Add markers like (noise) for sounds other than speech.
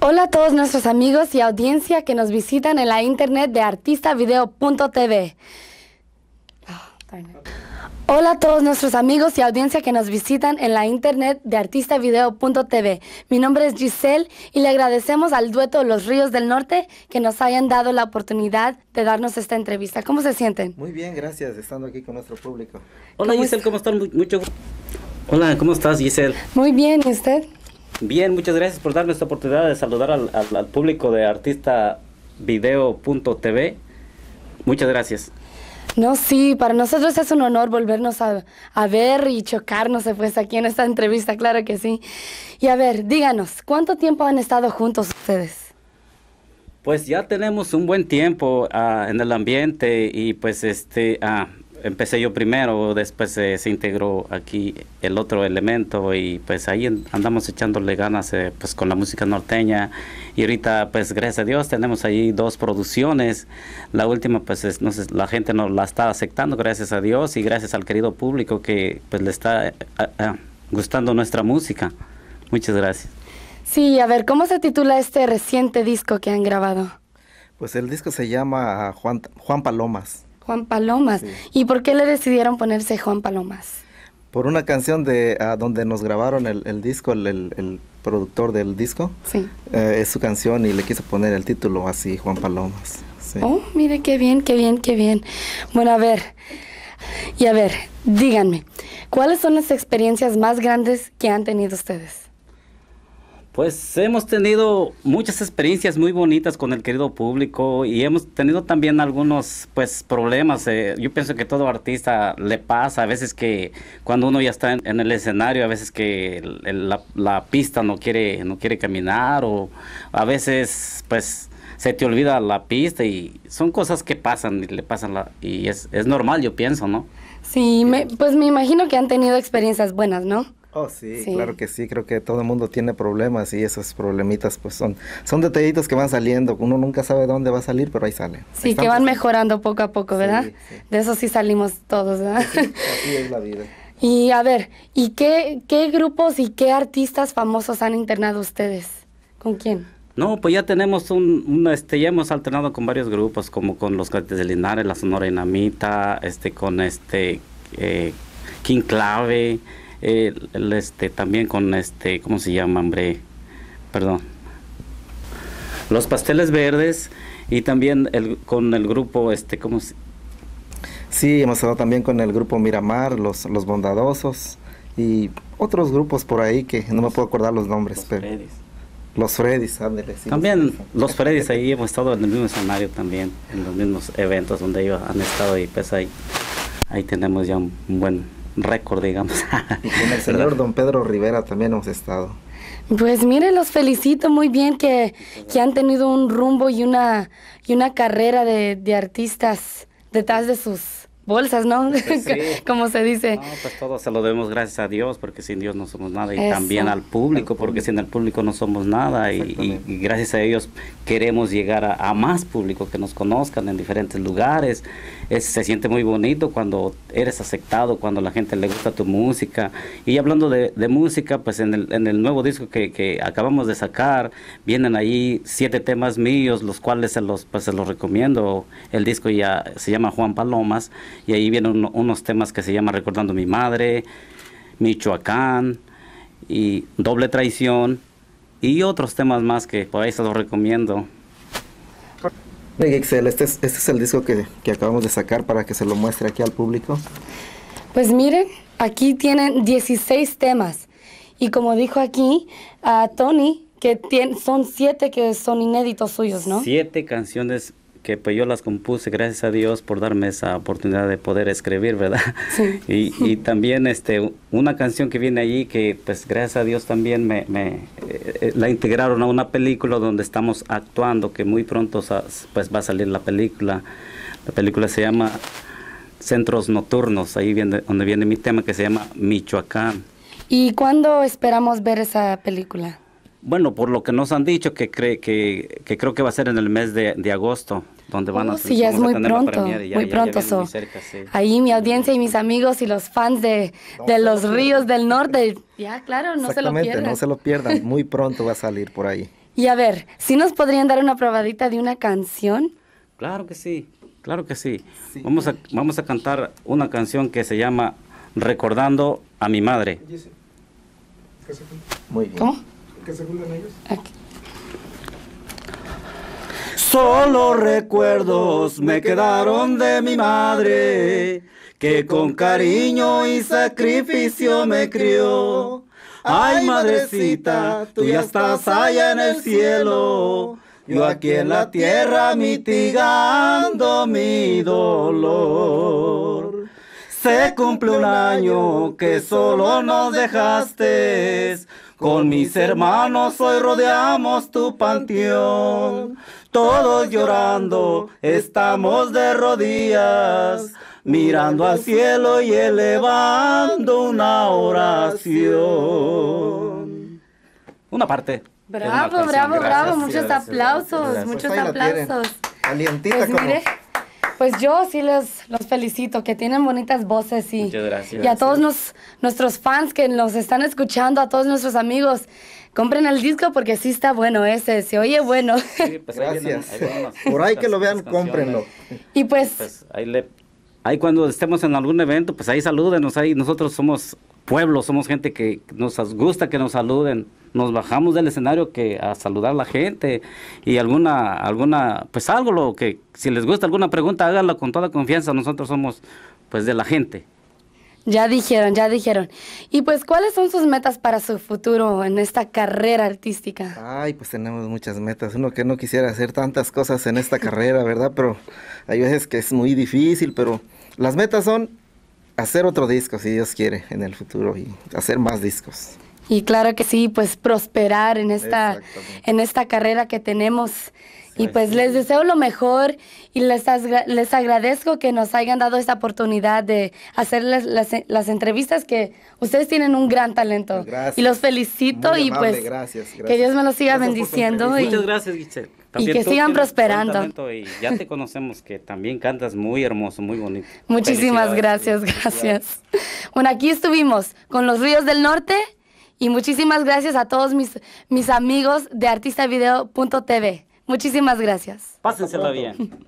Hola a todos nuestros amigos y audiencia que nos visitan en la internet de artistavideo.tv. Hola a todos nuestros amigos y audiencia que nos visitan en la internet de artistavideo.tv. Mi nombre es Giselle y le agradecemos al dueto Los Ríos del Norte que nos hayan dado la oportunidad de darnos esta entrevista. ¿Cómo se sienten? Muy bien, gracias, estando aquí con nuestro público. Hola Giselle, ¿cómo están? Mucho... Hola, ¿cómo estás Giselle? Muy bien, ¿y usted? Bien, muchas gracias por darnos esta oportunidad de saludar al, al, público de artistavideo.tv. Muchas gracias. No, sí, para nosotros es un honor volvernos a, ver y chocarnos después aquí en esta entrevista, claro que sí. Y a ver, díganos, ¿cuánto tiempo han estado juntos ustedes? Pues ya tenemos un buen tiempo ah, en el ambiente y pues este, ah, empecé yo primero, después eh, se integró aquí el otro elemento y pues ahí andamos echándole ganas eh, pues con la música norteña y ahorita pues gracias a Dios tenemos ahí dos producciones, la última pues no sé, la gente nos la está aceptando gracias a Dios y gracias al querido público que pues le está eh, ah, gustando nuestra música. Muchas gracias. Sí, a ver, ¿cómo se titula este reciente disco que han grabado? Pues el disco se llama Juan, Juan Palomas. Juan Palomas. ¿Y por qué le decidieron ponerse Juan Palomas? Por una canción de ah, donde nos grabaron el, disco, el, productor del disco. Sí. Eh, es su canción y le quise poner el título así, Juan Palomas. Oh, mire qué bien, qué bien, qué bien. Bueno, a ver. Y a ver, díganme, ¿cuáles son las experiencias más grandes que han tenido ustedes? Pues hemos tenido muchas experiencias muy bonitas con el querido público y hemos tenido también algunos pues problemas. Eh, yo pienso que todo artista le pasa a veces que cuando uno ya está en, el escenario, a veces que la, pista no quiere no quiere caminar o a veces pues se te olvida la pista y son cosas que pasan y le pasan y es, es normal yo pienso, ¿no? Sí, me, pues me imagino que han tenido experiencias buenas, ¿no? Oh, sí, claro que sí, creo que todo el mundo tiene problemas y esos problemitas pues son, son detallitos que van saliendo, uno nunca sabe dónde va a salir, pero ahí sale. Sí, que van mejorando poco a poco, ¿verdad? De eso sí salimos todos, así es la vida. (laughs) Y a ver, ¿y qué, qué grupos y qué artistas famosos han internado ustedes? ¿Con quién? No, pues ya tenemos un, este, ya hemos alternado con varios grupos, como con los cartes de Linares, la Sonora Inamita este, con este, eh, King Clave, eh, el, este, también con este, ¿cómo se llama, hombre? Perdón. Los pasteles verdes y también el, con el grupo, este, ¿cómo se Sí, hemos estado también con el grupo Miramar, los, los Bondadosos y otros grupos por ahí que no me puedo acordar los nombres. Los pero Los Freddy's, también los, los ahí hemos estado en el mismo escenario también, en los mismos eventos donde ellos han estado y pues ahí, ahí tenemos ya un buen récord, digamos. (laughs) con el señor don Pedro Rivera también hemos estado. Pues mire, los felicito muy bien que, han tenido un rumbo y una, y una carrera de, de artistas detrás de sus bolsas, ¿no? Pues (laughs) Como se dice. No, pues todo se lo debemos gracias a Dios, porque sin Dios no somos nada. Y también al público, porque sin el público no somos nada. Y, gracias a ellos queremos llegar a, más público, que nos conozcan en diferentes lugares. se siente muy bonito cuando eres aceptado, cuando la gente le gusta tu música. Y hablando de, música, pues en el, en el nuevo disco que, que, acabamos de sacar, vienen ahí siete temas míos, los cuales se los, pues, se los recomiendo. El disco ya se llama Juan Palomas y ahí vienen unos temas que se llama Recordando a mi madre, Michoacán y Doble Traición y otros temas más que por ahí se los recomiendo. Excel, este es, este es el disco que, que acabamos de sacar para que se lo muestre aquí al público. Pues miren, aquí tienen 16 temas. Y como dijo aquí a Tony, que son siete que son inéditos suyos, ¿no? Siete canciones que pues yo las compuse, gracias a Dios por darme esa oportunidad de poder escribir, ¿verdad? Sí. (laughs) Y, también este, una canción que viene allí que pues gracias a Dios también me, eh, eh, la integraron a una película donde estamos actuando, que muy pronto pues va a salir la película. La película se llama Centros Nocturnos, ahí viene, donde viene mi tema que se llama Michoacán. ¿Y cuándo esperamos ver esa película? Bueno, por lo que nos han dicho, que, cree, que, creo que va a ser en el mes de, de agosto donde van uh, ya es muy pronto, muy pronto. So. Ahí mi audiencia y mis amigos y los fans de, los ríos del norte, ya claro, no se lo pierdan. no se lo pierdan, muy pronto va a salir por ahí. Y a ver, ¿sí nos podrían dar una probadita de una canción? Claro que sí, claro que sí. Vamos, a, vamos a cantar una canción que se llama Recordando a mi madre. Muy bien. ¿Cómo? Que se juntan ellos? Aquí. Solo recuerdos me quedaron de mi madre, que con cariño y sacrificio me crió. Ay, madrecita, tú ya estás allá en el cielo. Yo aquí en la tierra mitigando mi dolor. Se cumple un año que solo nos dejaste con mis hermanos hoy rodeamos tu panteón. Todos llorando estamos de rodillas, mirando al cielo y elevando una oración. Una parte. Bravo, bravo, bravo. Muchos aplausos, muchos pues aplausos. Calientita pues pues yo sí les, los felicito, que tienen bonitas voces y, gracias, y a todos nos, nuestros fans que nos están escuchando, a todos nuestros amigos, compren el disco porque sí está bueno ese, se oye bueno. Pues gracias. Por ahí que lo vean, cómprenlo. Y pues, pues, ahí, le, ahí cuando estemos en algún evento, pues ahí salúdenos, ahí nosotros somos pueblo, somos gente que nos gusta que nos saluden nos bajamos del escenario que a saludar a la gente y alguna, alguna, pues algo lo que, si les gusta alguna pregunta, háganla con toda confianza, nosotros somos pues de la gente. Ya dijeron, ya dijeron. Y pues, ¿cuáles son sus metas para su futuro en esta carrera artística? Ay, pues tenemos muchas metas. Uno que no quisiera hacer tantas cosas en esta carrera, ¿verdad? Pero hay veces que es muy difícil, pero las metas son hacer otro disco, si Dios quiere, en el futuro y hacer más discos. Y claro que sí, pues prosperar en esta, en esta carrera que tenemos. y pues les deseo lo mejor y les, les agradezco que nos hayan dado esta oportunidad de hacer las, entrevistas que ustedes tienen un gran talento. Y los felicito y pues gracias, gracias. que Dios me los siga bendiciendo. Y, Muchas gracias, y que sigan prosperando. Y ya te conocemos que también cantas muy hermoso, muy bonito. Muchísimas gracias, gracias. Bueno, aquí estuvimos con los Ríos del Norte y muchísimas gracias a todos mis, mis amigos de artistavideo.tv. Muchísimas gracias. Pásenselo bien.